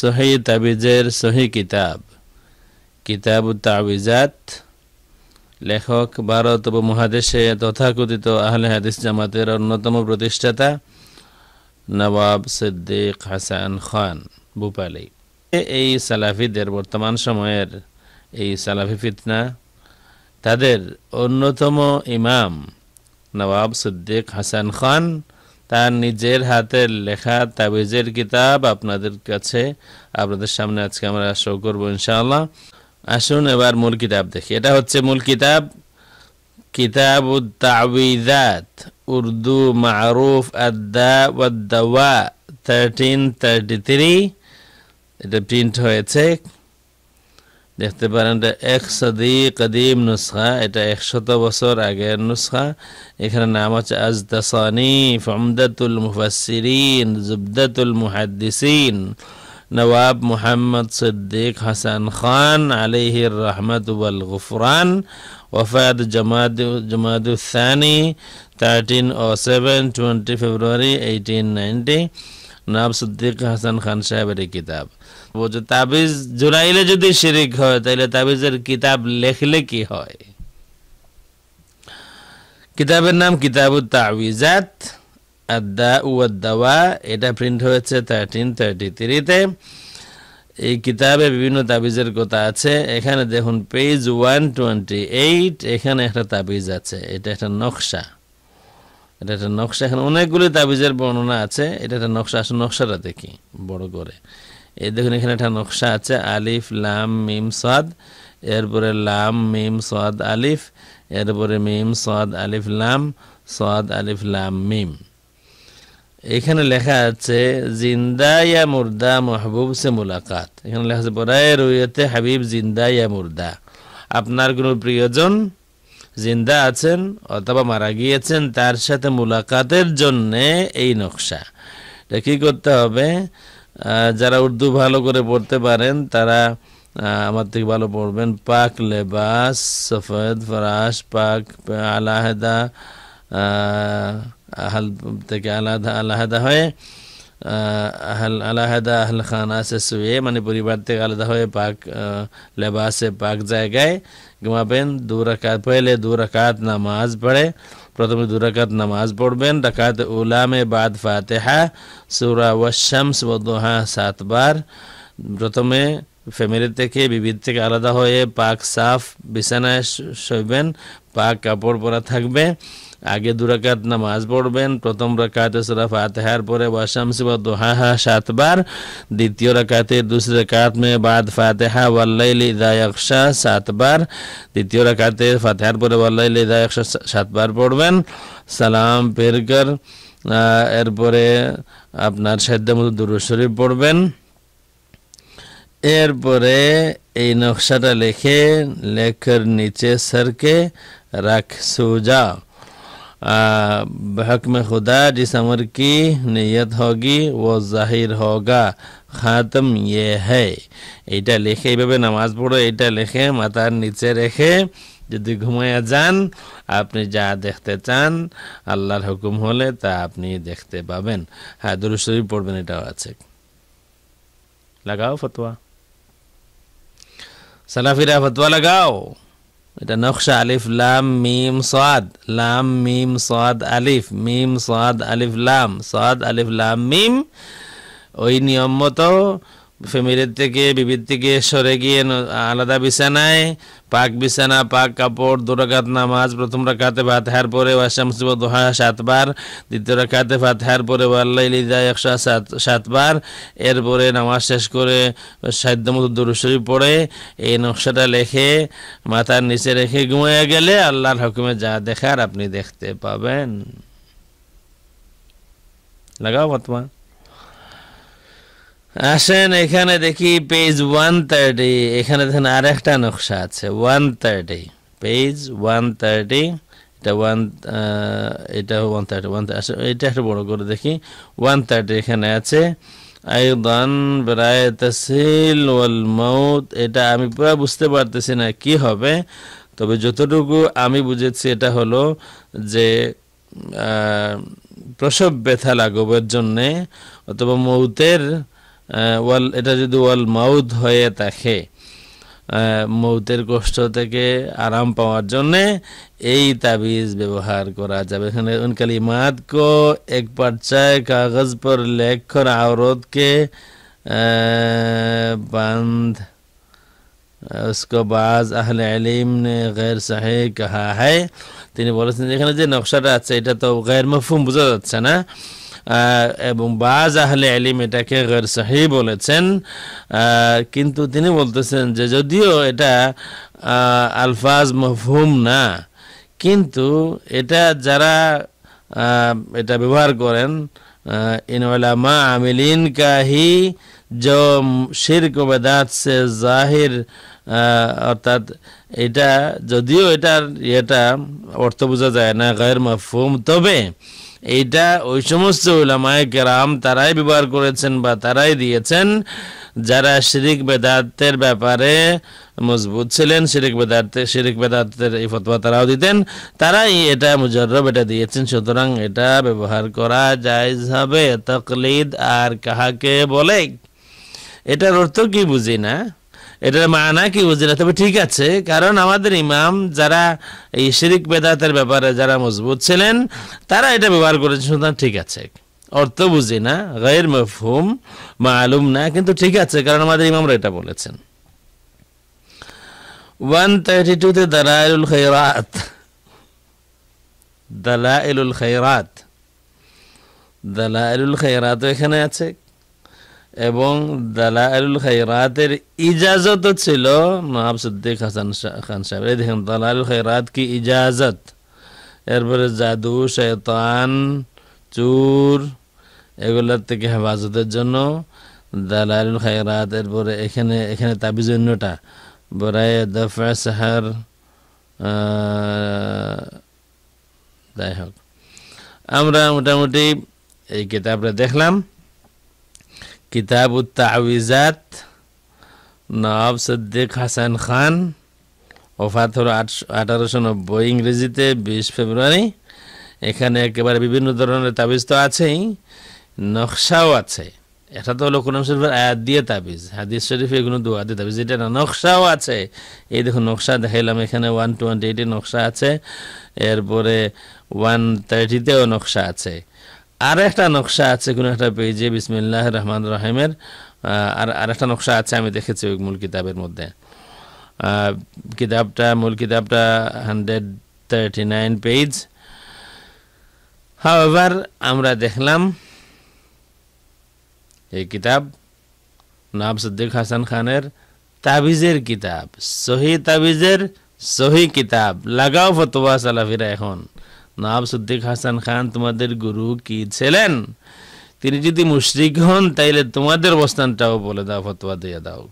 সহি তাবিজের সহি কিতাব কিতাব তাবিজাত লেখক ভারত উপমহাদেশে তথাকথিত আহলে হাদিস জামাতের অন্যতম প্রতিষ্ঠাতা নবাব সিদ্দিক হাসান খান ভূপালি এই সালাফিদের বর্তমান সময়ের এই সালাফি ফিতনা তাদের অন্যতম ইমাম নবাব সিদ্দিক হাসান খান তার নিজের হাতে লেখা তাবিজের কিতাব আপনাদের কাছে আপনাদের সামনে আজকে আমরা শো করব ইনশাআল্লাহ আসুন এবার মূল কিতাব দেখি এটা হচ্ছে মূল কিতাব কিতাব তাবিজাত উর্দু মারুফ আদা ওয়াদ্দাওয়া থার্টিন থার্টি থ্রি এটা প্রিন্ট হয়েছে দেখতে পারেন এটা এক সদি কদিম নুসখা এটা একশত বছর আগের নুসখা এখানে নাম আছে আজ দাসানি ফমদাতুল মুফাসিরিন জুবদাতুল মুহাদ্দিসিন নবাব মুহাম্মদ সিদ্দিক হাসান খান আলিহির রহমত উল গুফরান ওফাদ জমাদ জমাদুসানি থার্টিন ও seven twenty February eighteen ninety Nawab Siddiq Hasan Khan সাহেবের এই কিতাব বলছে তাবিজ জোরাইলে যদি শিরিক হয় তাহলে তাবিজের কিতাব লেখলে কি হয় কিতাবের নাম কিতাব তাবিজাত আদা এটা প্রিন্ট হয়েছে থার্টিন থার্টি থ্রিতে এই কিতাবে বিভিন্ন তাবিজের কথা আছে এখানে দেখুন পেজ ওয়ান টোয়েন্টি এইট এখানে একটা তাবিজ আছে এটা একটা নকশা এটা একটা নকশা এখানে অনেকগুলি তাবিজের বর্ণনা আছে এটা একটা নকশা আছে নকশাটা দেখি বড় করে এই দেখুন এখানে একটা নকশা আছে আলিফ লাম মিম সাদ এরপরে লাম মিম সাদ আলিফ এরপরে মিম সাদ আলিফ লাম সাদ আলিফ লাম মিম এখানে লেখা আছে জিন্দা ইয়া মুর্দা মাহবুব সে মুলাকাত এখানে লেখা আছে বরায় রুইয়তে হাবিব জিন্দা ইয়া মুর্দা আপনার কোনো প্রিয়জন জিন্দা আছেন অথবা মারা গিয়েছেন তার সাথে মুলাকাতের জন্যে এই নকশা এটা কী করতে হবে যারা উর্দু ভালো করে পড়তে পারেন তারা আমার থেকে ভালো পড়বেন পাক লেবাস সফেদ ফরাস পাক আলাহেদা আহাল থেকে আলাদা আলাহেদা হয়ে আহল আলাহদা আহল খান আছে শুয়ে মানে পরিবার থেকে আলাদা হয়ে পাক লেবাসে পাক জায়গায় ঘুমাবেন দু রকাত পহলে দু রকাত নামাজ পড়ে প্রথমে দু রকাত নামাজ পড়বেন রকাত উলামে বাদ ফাতেহা সুরা ওয়াশামস ও দোহা সাতবার প্রথমে ফ্যামিলি থেকে বিবিধ থেকে আলাদা হয়ে পাক সাফ বিছানায় শইবেন পাক কাপড় পরা থাকবে আগে দুরাকাত নামাজ পড়বেন প্রথম রাকাতে সুরা ফাতেহার পরে ওয়াশামসি বা দোহাহা সাতবার দ্বিতীয় রাকাতে দুসরে রাকাত মে বাদ ফাতেহা ওয়াল্লাইলি দায়াকশা সাতবার তৃতীয় রাকাতে ফাতেহার পরে ওয়াল্লাইলি দায়াকশা সাতবার পড়বেন সালাম পেরকার এরপরে আপনার সাধ্য মতো দুরুশরীফ শরীফ পড়বেন এরপরে এই নকশাটা লেখে লেখার নিচে সরকে রাখ हक में खुदा जिस अमर की नीयत होगी वो जाहिर होगा খাতম ইয়ে হে এটা লেখে এইভাবে নামাজ পড়ো এটা লিখে মাথার নিচে রেখে যদি ঘুমাইয়া যান আপনি যা দেখতে চান আল্লাহর হুকুম হলে তা আপনি দেখতে পাবেন হ্যাঁ দুরুশরী পড়বেন এটাও আছে লাগাও ফতোয়া সালাফিরা ফতোয়া লাগাও إذا نخشى ألف لام ميم صاد لام ميم صاد ألف ميم صاد ألف لام صاد ألف لام ميم وين يوم মতো ফ্যামিলির থেকে বিবির থেকে সরে গিয়ে আলাদা বিছানায় পাক বিছানা পাক কাপড় দুরাকাত নামাজ প্রথম ভাত হার পরে মুসিব দোহা সাতবার দ্বিতীয় ভাত হার পরে ওয়াল্লাইলিদা একশো সাত সাতবার এরপরে নামাজ শেষ করে সাধ্য মতো দুরুসরি পড়ে এই নকশাটা লেখে মাথার নিচে রেখে ঘুমিয়ে গেলে আল্লাহর হকুমে যা দেখার আপনি দেখতে পাবেন লাগাও বর্তমান আসেন এখানে দেখি পেজ ওয়ান থার্টি এখানে দেখেন আর একটা নকশা আছে one thirty page one thirty এটা ওয়ান এটা ওয়ান থার্টি ওয়ান এটা একটা বড় করে দেখি ওয়ান থার্টি এখানে আছে আয়ুদান বেড়ায় তহসিল ওয়াল মৌত এটা আমি পুরো বুঝতে পারতেছি না কি হবে তবে যতটুকু আমি বুঝেছি এটা হলো যে প্রসব ব্যথা লাঘবের জন্যে অথবা মৌতের અ વલ এটা যদি আল মাউত হয়ে থাকে মউতের কষ্ট থেকে আরাম পাওয়ার জন্য এই তাবিজ ব্যবহার করা যাবে এখানে অন কলিমাত কো একবার চাই কাগজ পর লেখকর আওরদ কে বন্ধ उसको बाद اهل العلم نے غیر صحیح کہا ہے তিনি বলেছেন এখানে যে নকশাটা আছে এটা তো গায়র مفہم বোঝা যাচ্ছে না এবং বাজ আহলে আলিম এটাকে গর সাহি বলেছেন কিন্তু তিনি বলতেছেন যে যদিও এটা আলফাজ মফহুম না কিন্তু এটা যারা এটা ব্যবহার করেন ইনওয়ালামা আমিলিন কাহি জো শির কবেদাত সে জাহির অর্থাৎ এটা যদিও এটার এটা অর্থ বোঝা যায় না গায়ের মাহফুম তবে এটা ওই সমস্ত ওলামায় কেরাম তারাই ব্যবহার করেছেন বা তারাই দিয়েছেন যারা শিরিক বেদার্থের ব্যাপারে মজবুত ছিলেন শিরিক বেদার্থে শিরিক বেদার্থের এই ফতোয়া তারাও দিতেন তারাই এটা মুজরব এটা দিয়েছেন সুতরাং এটা ব্যবহার করা যায় হবে তকলিদ আর কাহাকে বলে এটার অর্থ কি বুঝি না এটার মানা কি বুঝি না তবে ঠিক আছে কারণ আমাদের ইমাম যারা এই শিরিক বেদাতের ব্যাপারে যারা মজবুত ছিলেন তারা এটা ব্যবহার করেছেন সুতরাং ঠিক আছে অর্থ বুঝি না গের মফহুম মালুম না কিন্তু ঠিক আছে কারণ আমাদের ইমামরা এটা বলেছেন ওয়ান থার্টি খাই রাত খৈরাত দালাইল খৈরাত দালাইল খৈরাত এখানে আছে এবং দালাইল খাইরাতের ইজাজত ছিল মাহাব সিদ্দিক হাসান খান সাহেব এই দেখেন দালাইল খাইরাত কি ইজাজত এরপরে জাদু শেতান চুর এগুলোর থেকে হেফাজতের জন্য দালাইল খাইরাত এরপরে এখানে এখানে তাবিজন্যটা বরাই দফা সাহার যাই হোক আমরা মোটামুটি এই কিতাবটা দেখলাম কিতাব তাওয়িজাত নব সদ্দিক হাসান খান ওফাত আটশো আঠারোশো নব্বই ইংরেজিতে বিশ ফেব্রুয়ারি এখানে একেবারে বিভিন্ন ধরনের তাবিজ তো আছেই নকশাও আছে এটা তো হলো কোন শরীফের আয়াত দিয়ে তাবিজ হাদিস শরীফ এগুলো দোয়া দিয়ে তাবিজ এটা না নকশাও আছে এই দেখুন নকশা দেখাইলাম এখানে ওয়ান টোয়েন্টি এইটে নকশা আছে এরপরে ওয়ান থার্টিতেও নকশা আছে আর একটা নকশা আছে কোনো একটা পেজে বিসমিল্লাহ রহমান রহিমের আর আর একটা নকশা আছে আমি দেখেছি ওই মূল কিতাবের মধ্যে কিতাবটা মূল কিতাবটা হান্ড্রেড থার্টি নাইন পেজ হাওয়ার আমরা দেখলাম এই কিতাব নাম সদ্দিক হাসান খানের তাবিজের কিতাব সহি তাবিজের সহি কিতাব লাগাও ফতোয়া সালাফিরা এখন নাব সুদ্দিক হাসান খান তোমাদের গুরু কি ছিলেন তিনি যদি মুশরিক হন তাইলে তোমাদের অবস্থানটাও বলে দাও ফতোয়া দিয়ে দাও